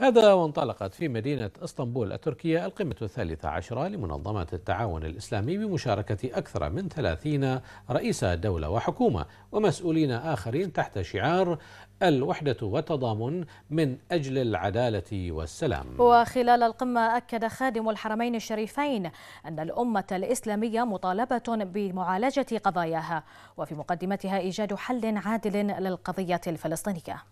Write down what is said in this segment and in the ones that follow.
هذا وانطلقت في مدينة اسطنبول التركية القمة الثالثة عشرة لمنظمة التعاون الإسلامي بمشاركة أكثر من ثلاثين رئيس دولة وحكومة ومسؤولين آخرين تحت شعار الوحدة والتضامن من أجل العدالة والسلام وخلال القمة أكد خادم الحرمين الشريفين أن الأمة الإسلامية مطالبة بمعالجة قضاياها وفي مقدمتها إيجاد حل عادل للقضية الفلسطينية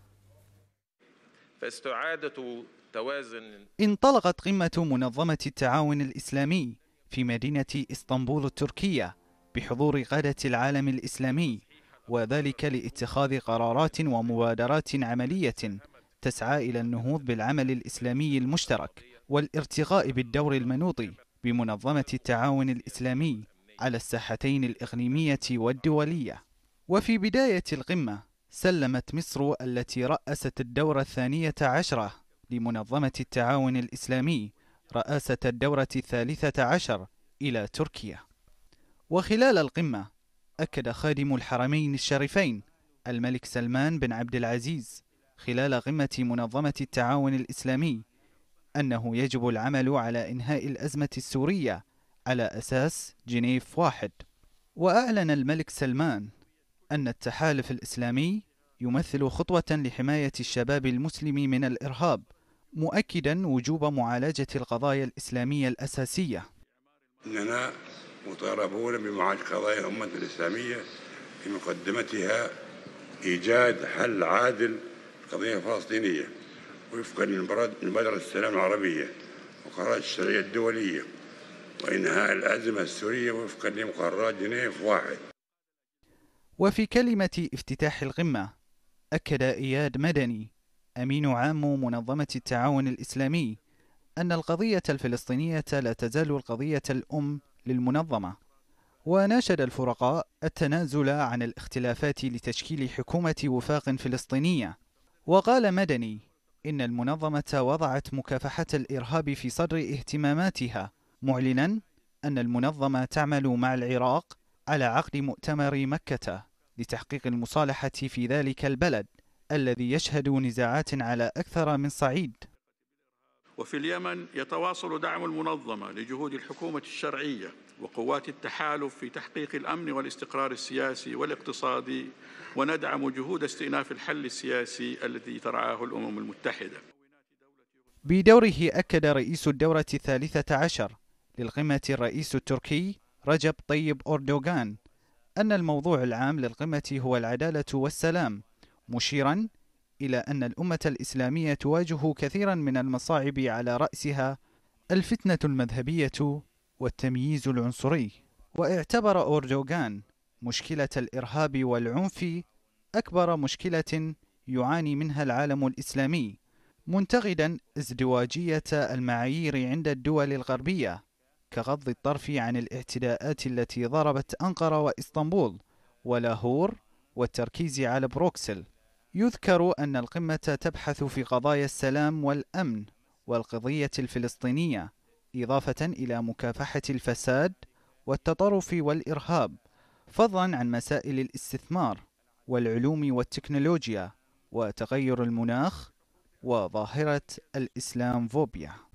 فاستعادة توازن انطلقت قمة منظمة التعاون الإسلامي في مدينة إسطنبول التركية بحضور قادة العالم الإسلامي وذلك لاتخاذ قرارات ومبادرات عملية تسعى إلى النهوض بالعمل الإسلامي المشترك والارتقاء بالدور المنوط بمنظمة التعاون الإسلامي على الساحتين الإقليمية والدولية وفي بداية القمة سلمت مصر التي رأست الدورة الثانية عشرة لمنظمة التعاون الإسلامي رئاسة الدورة الثالثة عشر إلى تركيا وخلال القمة أكد خادم الحرمين الشريفين الملك سلمان بن عبد العزيز خلال قمة منظمة التعاون الإسلامي أنه يجب العمل على إنهاء الأزمة السورية على أساس جنيف واحد وأعلن الملك سلمان أن التحالف الإسلامي يمثل خطوة لحماية الشباب المسلم من الإرهاب مؤكدا وجوب معالجة القضايا الإسلامية الأساسية إننا مطالبون بمعالجة قضايا الأمة الإسلامية في مقدمتها إيجاد حل عادل للقضية الفلسطينية وفقا لمبادرة السلام العربية وقرارات الشرعية الدولية وإنهاء الأزمة السورية وفقا لمقررات جنيف واحد وفي كلمة افتتاح القمة أكد إياد مدني أمين عام منظمة التعاون الإسلامي أن القضية الفلسطينية لا تزال القضية الأم للمنظمة وناشد الفرقاء التنازل عن الاختلافات لتشكيل حكومة وفاق فلسطينية وقال مدني إن المنظمة وضعت مكافحة الإرهاب في صدر اهتماماتها معلنا أن المنظمة تعمل مع العراق على عقد مؤتمر مكة لتحقيق المصالحة في ذلك البلد الذي يشهد نزاعات على أكثر من صعيد وفي اليمن يتواصل دعم المنظمة لجهود الحكومة الشرعية وقوات التحالف في تحقيق الأمن والاستقرار السياسي والاقتصادي وندعم جهود استئناف الحل السياسي الذي ترعاه الأمم المتحدة بدوره أكد رئيس الدورة الثالثة عشر للقمة الرئيس التركي رجب طيب أردوغان أن الموضوع العام للقمة هو العدالة والسلام مشيرا إلى أن الأمة الإسلامية تواجه كثيرا من المصاعب على رأسها الفتنة المذهبية والتمييز العنصري واعتبر أوردوغان مشكلة الإرهاب والعنف أكبر مشكلة يعاني منها العالم الإسلامي منتقدا ازدواجية المعايير عند الدول الغربية كغض الطرف عن الاعتداءات التي ضربت أنقرة وإسطنبول ولاهور والتركيز على بروكسل يذكر أن القمة تبحث في قضايا السلام والأمن والقضية الفلسطينية إضافة إلى مكافحة الفساد والتطرف والإرهاب فضلا عن مسائل الاستثمار والعلوم والتكنولوجيا وتغير المناخ وظاهرة الإسلام فوبيا